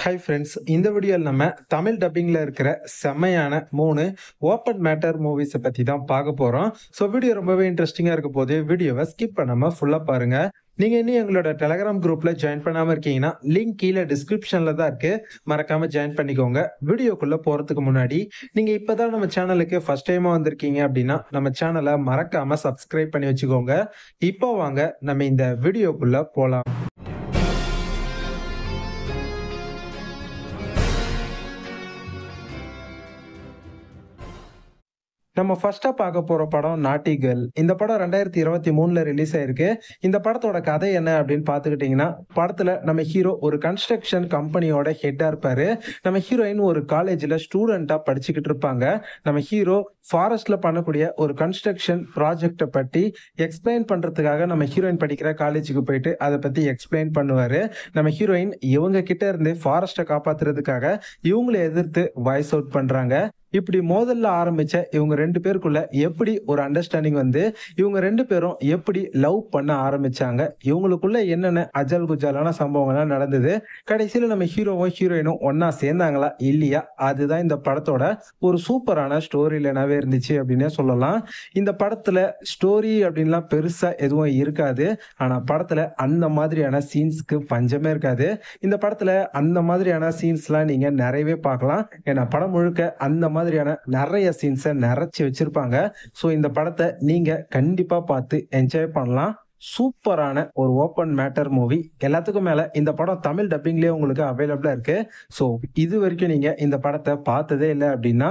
hi friends இந்த வீடியோவில் நம்ம தமிழ் டப்பிங்கில் இருக்கிற செம்மையான மூணு ஓப்பன் மேட்டர் மூவிஸை பற்றி தான் பார்க்க போகிறோம் ஸோ வீடியோ ரொம்பவே இன்ட்ரெஸ்டிங்காக இருக்க போது வீடியோவை ஸ்கிப் பண்ணாமல் ஃபுல்லாக பாருங்கள் நீங்கள் இன்னும் எங்களோட டெலகிராம் குரூப்பில் ஜாயின் பண்ணாமல் இருக்கீங்கன்னா லிங்க் கீழே டிஸ்கிரிப்ஷனில் தான் இருக்குது மறக்காமல் ஜாயின் பண்ணிக்கோங்க வீடியோக்குள்ளே போகிறதுக்கு முன்னாடி நீங்கள் இப்போ தான் நம்ம சேனலுக்கு ஃபஸ்ட் டைமாக வந்திருக்கீங்க அப்படின்னா நம்ம சேனலை மறக்காமல் சப்ஸ்கிரைப் பண்ணி வச்சுக்கோங்க இப்போ வாங்க நம்ம இந்த வீடியோக்குள்ளே போகலாம் நம்ம ஃபர்ஸ்டா பார்க்க போற படம் நாட்டி கேர்ள் இந்த படம் ரெண்டாயிரத்தி இருபத்தி மூணுல ரிலீஸ் ஆயிருக்கு இந்த படத்தோட கதை என்ன அப்படின்னு பாத்துக்கிட்டீங்கன்னா படத்துல நம்ம ஹீரோ ஒரு கன்ஸ்ட்ரக்ஷன் கம்பெனியோட ஹெட்டா இருப்பாரு நம்ம ஹீரோயின் ஒரு காலேஜ்ல ஸ்டூடெண்டா படிச்சுக்கிட்டு இருப்பாங்க நம்ம ஹீரோ ஃபாரஸ்ட்ல பண்ணக்கூடிய ஒரு கன்ஸ்ட்ரக்ஷன் ப்ராஜெக்டை பற்றி எக்ஸ்பிளைன் பண்றதுக்காக நம்ம ஹீரோயின் படிக்கிற காலேஜுக்கு போயிட்டு அதை பத்தி எக்ஸ்பிளைன் பண்ணுவாரு நம்ம ஹீரோயின் இவங்க கிட்ட இருந்து ஃபாரஸ்ட்டை காப்பாத்துறதுக்காக இவங்களை எதிர்த்து வாய்ஸ் அவுட் பண்றாங்க இப்படி மோதல்ல ஆரம்பிச்ச இவங்க ரெண்டு பேருக்குள்ள எப்படி ஒரு அண்டர்ஸ்டாண்டிங் வந்து இவங்க ரெண்டு பேரும் எப்படி லவ் பண்ண ஆரம்பிச்சாங்க இவங்களுக்குள்ள என்னென்ன அஜல் குஜாலான சம்பவங்கள்லாம் நடந்தது கடைசியில நம்ம ஹீரோவும் ஹீரோயினும் ஒன்னா சேர்ந்தாங்களா இல்லையா அதுதான் இந்த படத்தோட ஒரு சூப்பரான ஸ்டோரி இல்லைனாவே இருந்துச்சு அப்படின்னே சொல்லலாம் இந்த படத்துல ஸ்டோரி அப்படின்லாம் பெருசா எதுவும் இருக்காது ஆனா படத்துல அந்த மாதிரியான சீன்ஸ்க்கு பஞ்சமே இருக்காது இந்த படத்துல அந்த மாதிரியான சீன்ஸ்லாம் நீங்க நிறையவே பார்க்கலாம் ஏன்னா படம் முழுக்க அந்த மாதிரியான நிறைய சீன்ஸை நிறைச்சி வச்சிருப்பாங்க ஸோ இந்த படத்தை நீங்கள் கண்டிப்பாக பார்த்து என்ஜாய் பண்ணலாம் சூப்பரான ஒரு ஓப்பன் மேட்டர் மூவி எல்லாத்துக்கும் மேல இந்த படம் தமிழ் டப்பிங்லேயே உங்களுக்கு அவைலபிளா இருக்கு ஸோ இது வரைக்கும் நீங்க இந்த படத்தை பார்த்ததே இல்லை அப்படின்னா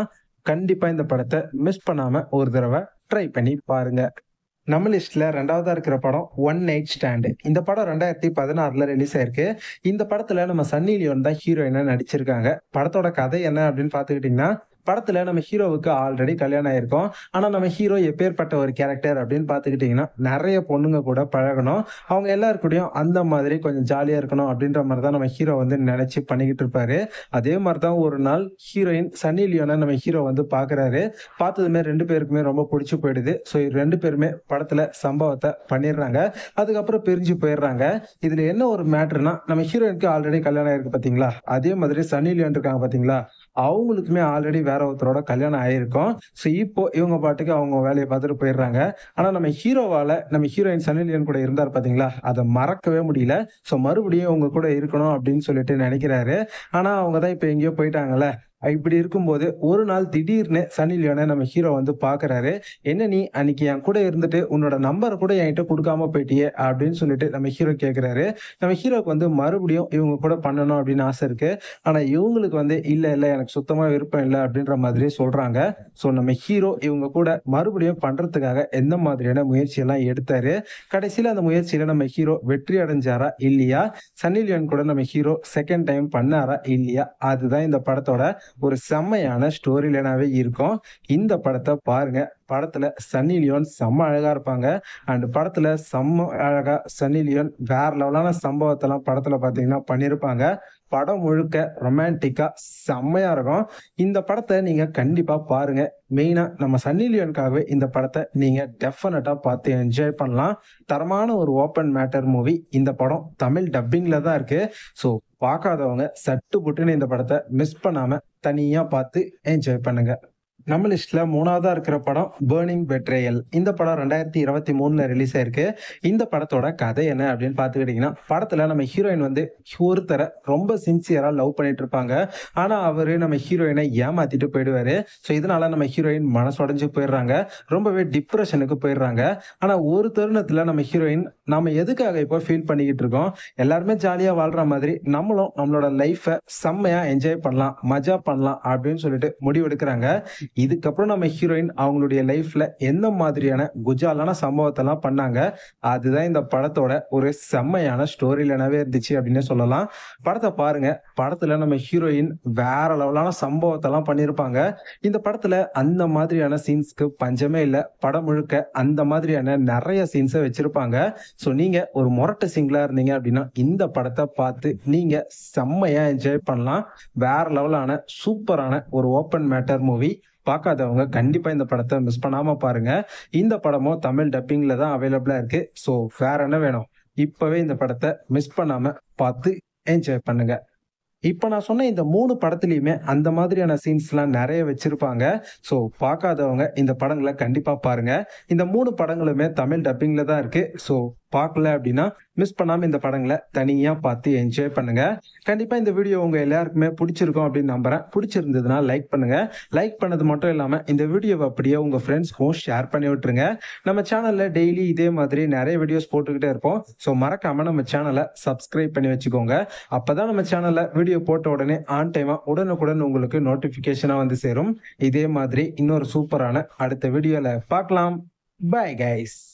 கண்டிப்பா இந்த படத்தை மிஸ் பண்ணாம ஒரு தடவை ட்ரை பண்ணி பாருங்க நம்ம லிஸ்ட்ல ரெண்டாவதா இருக்கிற படம் ஒன் நைட் ஸ்டாண்டு இந்த படம் ரெண்டாயிரத்தி பதினாறுல ரிலீஸ் ஆயிருக்கு இந்த படத்துல நம்ம சன்னி லியோன் தான் ஹீரோயினா நடிச்சிருக்காங்க படத்தோட கதை என்ன அப்படின்னு பாத்துக்கிட்டீங்கன்னா படத்துல நம்ம ஹீரோவுக்கு ஆல்ரெடி கல்யாணம் ஆயிருக்கும் ஆனா நம்ம ஹீரோ எப்பேற்பட்ட ஒரு கேரக்டர் அப்படின்னு பாத்துக்கிட்டீங்கன்னா நிறைய பொண்ணுங்க கூட பழகணும் அவங்க எல்லாருக்கூடயும் அந்த மாதிரி கொஞ்சம் ஜாலியா இருக்கணும் அப்படின்ற மாதிரி தான் நம்ம ஹீரோ வந்து நினைச்சு பண்ணிக்கிட்டு இருப்பாரு அதே மாதிரி தான் ஒரு நாள் ஹீரோயின் சன்னி லியோன நம்ம ஹீரோ வந்து பாக்குறாரு பார்த்ததுமே ரெண்டு பேருக்குமே ரொம்ப பிடிச்சி போயிடுது ஸோ ரெண்டு பேருமே படத்துல சம்பவத்தை பண்ணிடுறாங்க அதுக்கப்புறம் பிரிஞ்சு போயிடுறாங்க இதுல என்ன ஒரு மேட்ருனா நம்ம ஹீரோயினுக்கு ஆல்ரெடி கல்யாணம் ஆயிருக்கு பாத்தீங்களா அதே மாதிரி சன்னி லியோன் இருக்காங்க பாத்தீங்களா அவங்களுக்குமே ஆல்ரெடி வேற ஒருத்தரோட கல்யாணம் ஆயிருக்கும் ஸோ இப்போ இவங்க பாட்டுக்கு அவங்க வேலையை பார்த்துட்டு போயிடுறாங்க ஆனால் நம்ம ஹீரோவால நம்ம ஹீரோயின் சனிலியன் கூட இருந்தார் பார்த்தீங்களா அதை மறக்கவே முடியல ஸோ மறுபடியும் அவங்க கூட இருக்கணும் அப்படின்னு சொல்லிட்டு நினைக்கிறாரு ஆனால் அவங்க தான் இப்போ எங்கேயோ போயிட்டாங்கல்ல இப்படி இருக்கும்போது ஒரு நாள் திடீர்னு சனி லியோனை நம்ம ஹீரோ வந்து பார்க்குறாரு என்ன நீ அன்னைக்கு என் கூட இருந்துட்டு உன்னோட நம்பரை கூட என்கிட்ட கொடுக்காம போயிட்டியே அப்படின்னு சொல்லிட்டு நம்ம ஹீரோ கேட்குறாரு நம்ம ஹீரோக்கு வந்து மறுபடியும் இவங்க கூட பண்ணணும் அப்படின்னு ஆசை இருக்கு ஆனால் இவங்களுக்கு வந்து இல்லை இல்லை எனக்கு சுத்தமாக விருப்பம் இல்லை அப்படின்ற மாதிரி சொல்கிறாங்க ஸோ நம்ம ஹீரோ இவங்க கூட மறுபடியும் பண்ணுறதுக்காக எந்த மாதிரியான முயற்சியெல்லாம் எடுத்தாரு கடைசியில் அந்த முயற்சியில் நம்ம ஹீரோ வெற்றி அடைஞ்சாரா இல்லையா சன்னி லியோன் கூட நம்ம ஹீரோ செகண்ட் டைம் பண்ணாரா இல்லையா அதுதான் இந்த படத்தோட ஒரு செம்மையான ஸ்டோரி லைனாகவே இருக்கும் இந்த படத்தை பாருங்கள் படத்தில் சன்னி லியோன் செம்ம அழகாக இருப்பாங்க அண்ட் படத்தில் செம்ம அழகாக சன்னி லியோன் வேற லெவலான சம்பவத்தெல்லாம் படத்தில் பாத்தீங்கன்னா பண்ணியிருப்பாங்க படம் முழுக்க ரொமான்டிக்கா செம்மையா இருக்கும் இந்த படத்தை நீங்க கண்டிப்பா பாருங்க மெயினா நம்ம சன்னி லியோனுக்காகவே இந்த படத்தை நீங்க டெஃபினட்டா பார்த்து என்ஜாய் பண்ணலாம் தரமான ஒரு ஓப்பன் மேட்டர் மூவி இந்த படம் தமிழ் டப்பிங்ல தான் இருக்கு ஸோ பார்க்காதவங்க சட்டு புட்டுன்னு இந்த படத்தை மிஸ் பண்ணாம தனியா பார்த்து என்ஜாய் பண்ணுங்க நம்ம லிஸ்ட்ல மூணாவதா இருக்கிற படம் பேர்னிங் பெட்ரேயல் இந்த படம் ரெண்டாயிரத்தி இருபத்தி மூணுல ரிலீஸ் ஆயிருக்கு இந்த படத்தோட கதை என்ன அப்படின்னு பாத்துக்கிட்டீங்கன்னா படத்துல நம்ம ஹீரோயின் வந்து ஒருத்தரை ரொம்ப சின்சியரா லவ் பண்ணிட்டு இருப்பாங்க ஆனா அவரு நம்ம ஹீரோயினை ஏமாத்திட்டு போயிடுவாரு ஸோ இதனால நம்ம ஹீரோயின் மனசுடைஞ்சு போயிடுறாங்க ரொம்பவே டிப்ரெஷனுக்கு போயிடுறாங்க ஆனா ஒரு தருணத்துல நம்ம ஹீரோயின் நம்ம எதுக்காக இப்போ ஃபீல் பண்ணிக்கிட்டு இருக்கோம் எல்லாருமே ஜாலியாக வாழ்ற மாதிரி நம்மளும் நம்மளோட லைஃப்பை செம்மையா என்ஜாய் பண்ணலாம் மஜா பண்ணலாம் அப்படின்னு சொல்லிட்டு முடிவெடுக்கிறாங்க இதுக்கப்புறம் நம்ம ஹீரோயின் அவங்களுடைய லைஃப்ல எந்த மாதிரியான குஜாலான சம்பவத்தெல்லாம் பண்ணாங்க அதுதான் இந்த படத்தோட ஒரு செம்மையான ஸ்டோரியிலனவே இருந்துச்சு அப்படின்னு சொல்லலாம் படத்தை பாருங்க படத்துல நம்ம ஹீரோயின் வேற லெவலான சம்பவத்தெல்லாம் பண்ணியிருப்பாங்க இந்த படத்துல அந்த மாதிரியான சீன்ஸ்க்கு பஞ்சமே இல்லை படம் முழுக்க அந்த மாதிரியான நிறைய சீன்ஸை வச்சிருப்பாங்க ஸோ நீங்கள் ஒரு மொரட்டு சிங்கிளாக இருந்தீங்க அப்படின்னா இந்த படத்தை பார்த்து நீங்கள் செம்மையாக என்ஜாய் பண்ணலாம் வேற லெவலான சூப்பரான ஒரு ஓப்பன் மேட்டர் மூவி பார்க்காதவங்க கண்டிப்பாக இந்த படத்தை மிஸ் பண்ணாமல் பாருங்கள் இந்த படமும் தமிழ் டப்பிங்கில் தான் அவைலபிளாக இருக்குது ஸோ வேற என்ன வேணும் இப்போவே இந்த படத்தை மிஸ் பண்ணாமல் பார்த்து என்ஜாய் பண்ணுங்கள் இப்போ நான் சொன்ன இந்த மூணு படத்துலையுமே அந்த மாதிரியான சீன்ஸ்லாம் நிறைய வச்சுருப்பாங்க ஸோ பார்க்காதவங்க இந்த படங்களை கண்டிப்பாக பாருங்கள் இந்த மூணு படங்களுமே தமிழ் டப்பிங்கில் தான் இருக்குது ஸோ பார்க்கல அப்படின்னா மிஸ் பண்ணாமல் இந்த படங்களை தனியாக பார்த்து என்ஜாய் பண்ணுங்கள் கண்டிப்பாக இந்த வீடியோ உங்கள் எல்லாருக்குமே பிடிச்சிருக்கும் அப்படின்னு நம்புறேன் பிடிச்சிருந்ததுன்னா லைக் பண்ணுங்கள் லைக் பண்ணது மட்டும் இல்லாமல் இந்த வீடியோவை அப்படியே உங்கள் ஃப்ரெண்ட்ஸ்க்கும் ஷேர் பண்ணி விட்டுருங்க நம்ம சேனலில் டெய்லி இதே மாதிரி நிறைய வீடியோஸ் போட்டுக்கிட்டே இருப்போம் ஸோ மறக்காமல் நம்ம சேனலை சப்ஸ்கிரைப் பண்ணி வச்சுக்கோங்க அப்போ தான் நம்ம சேனலில் வீடியோ போட்ட உடனே ஆன் டைமாக உடனுக்குடன் உங்களுக்கு நோட்டிஃபிகேஷனாக வந்து சேரும் இதே மாதிரி இன்னொரு சூப்பரான அடுத்த வீடியோவில் பார்க்கலாம் பாய் கைஸ்